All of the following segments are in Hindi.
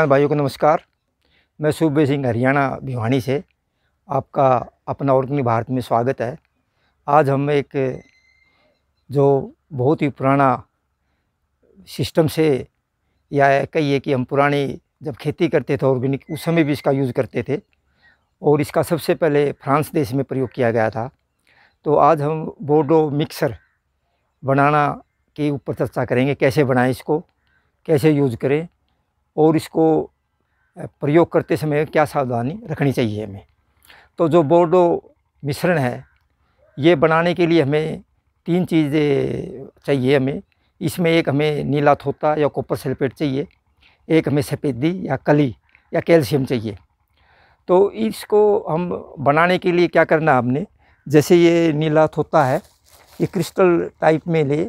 किसान भाइयों को नमस्कार मैं सूबे सिंह हरियाणा भिवानी से आपका अपना ऑर्गेनिक भारत में स्वागत है आज हम एक जो बहुत ही पुराना सिस्टम से या कहिए कि हम पुराने जब खेती करते थे ऑर्गेनिक उस समय भी इसका यूज़ करते थे और इसका सबसे पहले फ्रांस देश में प्रयोग किया गया था तो आज हम बोडो मिक्सर बनाना के ऊपर चर्चा करेंगे कैसे बनाएं इसको कैसे यूज़ करें और इसको प्रयोग करते समय क्या सावधानी रखनी चाहिए हमें तो जो बोर्डो मिश्रण है ये बनाने के लिए हमें तीन चीज़ें चाहिए हमें इसमें एक हमें नीला थोता या कॉपर सल्फेट चाहिए एक हमें सफ़ेदी या कली या कैल्शियम चाहिए तो इसको हम बनाने के लिए क्या करना हमने जैसे ये नीला थोता है ये क्रिस्टल टाइप में ले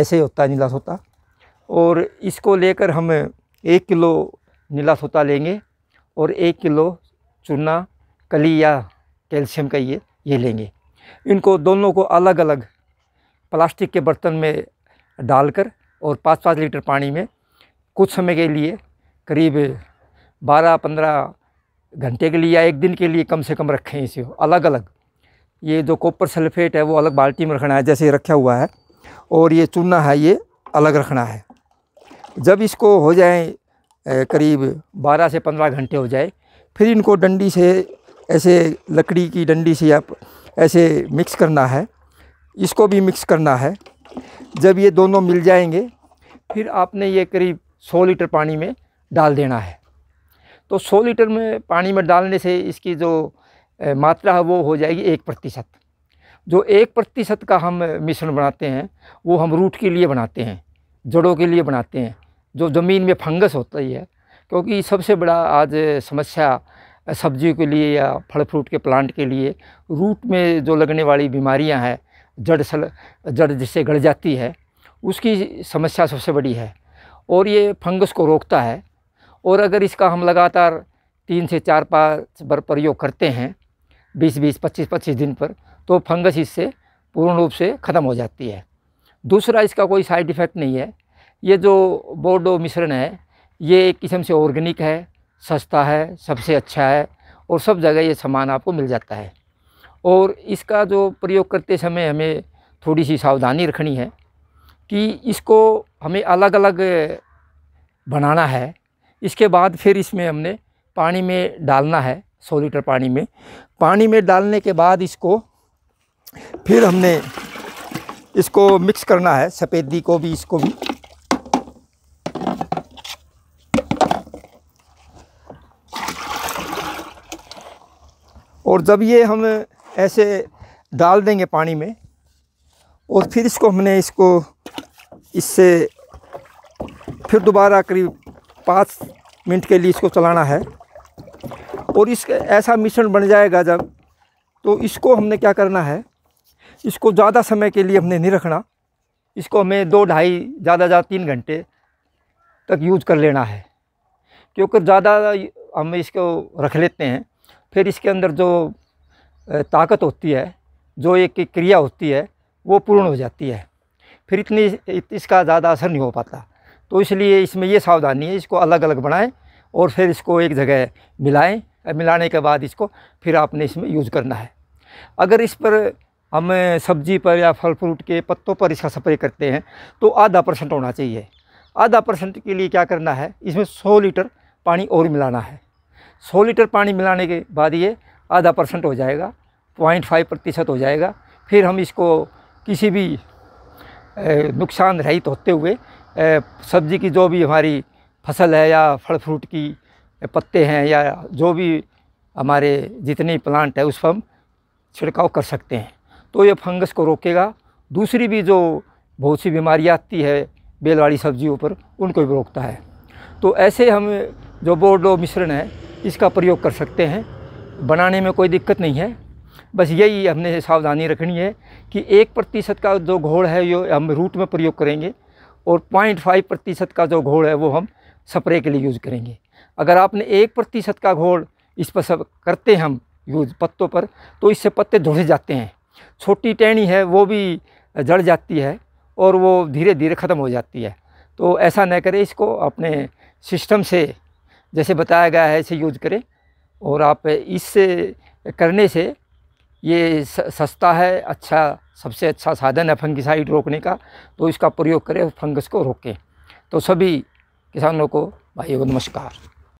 ऐसे होता है नीला थोता और इसको लेकर हम एक किलो नीला सोता लेंगे और एक किलो चूना कली या कैल्शियम का ये ये लेंगे इनको दोनों को अलग अलग प्लास्टिक के बर्तन में डालकर और पाँच पाँच लीटर पानी में कुछ समय के लिए करीब बारह पंद्रह घंटे के लिए या एक दिन के लिए कम से कम रखें इसे अलग अलग ये जो कॉपर सल्फेट है वो अलग बाल्टी में रखना है जैसे रखा हुआ है और ये चूना है ये अलग रखना है जब इसको हो जाए करीब 12 से 15 घंटे हो जाए फिर इनको डंडी से ऐसे लकड़ी की डंडी से आप ऐसे मिक्स करना है इसको भी मिक्स करना है जब ये दोनों मिल जाएंगे फिर आपने ये करीब 100 लीटर पानी में डाल देना है तो 100 लीटर में पानी में डालने से इसकी जो मात्रा है वो हो जाएगी एक प्रतिशत जो एक प्रतिशत का हम मिश्रण बनाते हैं वो हम रूट के लिए बनाते हैं जड़ों के लिए बनाते हैं जो ज़मीन में फंगस होता ही है क्योंकि सबसे बड़ा आज समस्या सब्जी के लिए या फल फ्रूट के प्लांट के लिए रूट में जो लगने वाली बीमारियां हैं जड़ सल जड़ जिससे गड़ जाती है उसकी समस्या सबसे बड़ी है और ये फंगस को रोकता है और अगर इसका हम लगातार तीन से चार पाँच बार प्रयोग करते हैं बीस बीस पच्चीस पच्चीस दिन पर तो फंगस इससे पूर्ण रूप से ख़त्म हो जाती है दूसरा इसका कोई साइड इफ़ेक्ट नहीं है ये जो बोडो मिश्रण है ये एक किस्म से ऑर्गेनिक है सस्ता है सबसे अच्छा है और सब जगह ये सामान आपको मिल जाता है और इसका जो प्रयोग करते समय हमें थोड़ी सी सावधानी रखनी है कि इसको हमें अलग अलग बनाना है इसके बाद फिर इसमें हमने पानी में डालना है सौ लीटर पानी में पानी में डालने के बाद इसको फिर हमने इसको मिक्स करना है सफ़ेदी को भी इसको भी और जब ये हम ऐसे डाल देंगे पानी में और फिर इसको हमने इसको इससे फिर दोबारा करीब पाँच मिनट के लिए इसको चलाना है और इस ऐसा मिश्रण बन जाएगा जब तो इसको हमने क्या करना है इसको ज़्यादा समय के लिए हमने नहीं रखना इसको हमें दो ढाई ज़्यादा ज़्यादा तीन घंटे तक यूज कर लेना है क्योंकि ज़्यादा हम इसको रख लेते हैं फिर इसके अंदर जो ताकत होती है जो एक क्रिया होती है वो पूर्ण हो जाती है फिर इतनी इसका ज़्यादा असर नहीं हो पाता तो इसलिए इसमें ये सावधानी है इसको अलग अलग बनाएं और फिर इसको एक जगह मिलाएं मिलाने के बाद इसको फिर आपने इसमें यूज़ करना है अगर इस पर हम सब्जी पर या फल फ्रूट के पत्तों पर इसका स्प्रे करते हैं तो आधा परसेंट होना चाहिए आधा परसेंट के लिए क्या करना है इसमें सौ लीटर पानी और मिलाना है सौ लीटर पानी मिलाने के बाद ये आधा परसेंट हो जाएगा पॉइंट फाइव प्रतिशत हो जाएगा फिर हम इसको किसी भी नुकसान रहित होते हुए सब्ज़ी की जो भी हमारी फसल है या फल फ्रूट की पत्ते हैं या जो भी हमारे जितने प्लांट है उस पर हम छिड़काव कर सकते हैं तो ये फंगस को रोकेगा दूसरी भी जो बहुत सी बीमारियाँ आती है बेलवाड़ी सब्जियों पर उनको भी रोकता है तो ऐसे हम जो बोर्डो मिश्रण है इसका प्रयोग कर सकते हैं बनाने में कोई दिक्कत नहीं है बस यही हमने सावधानी रखनी है कि एक प्रतिशत का जो घोड़ है ये हम रूट में प्रयोग करेंगे और पॉइंट फाइव प्रतिशत का जो घोड़ है वो हम स्प्रे के लिए यूज़ करेंगे अगर आपने एक प्रतिशत का घोड़ इस पर सब करते हैं हम यूज पत्तों पर तो इससे पत्ते धुड़ जाते हैं छोटी टहनी है वो भी जड़ जाती है और वो धीरे धीरे ख़त्म हो जाती है तो ऐसा न करें इसको अपने सिस्टम से जैसे बताया गया है ऐसे यूज करें और आप इस करने से ये सस्ता है अच्छा सबसे अच्छा साधन है फंगिसाइड रोकने का तो इसका प्रयोग करें फंगस को रोकें तो सभी किसानों को भाइयों को नमस्कार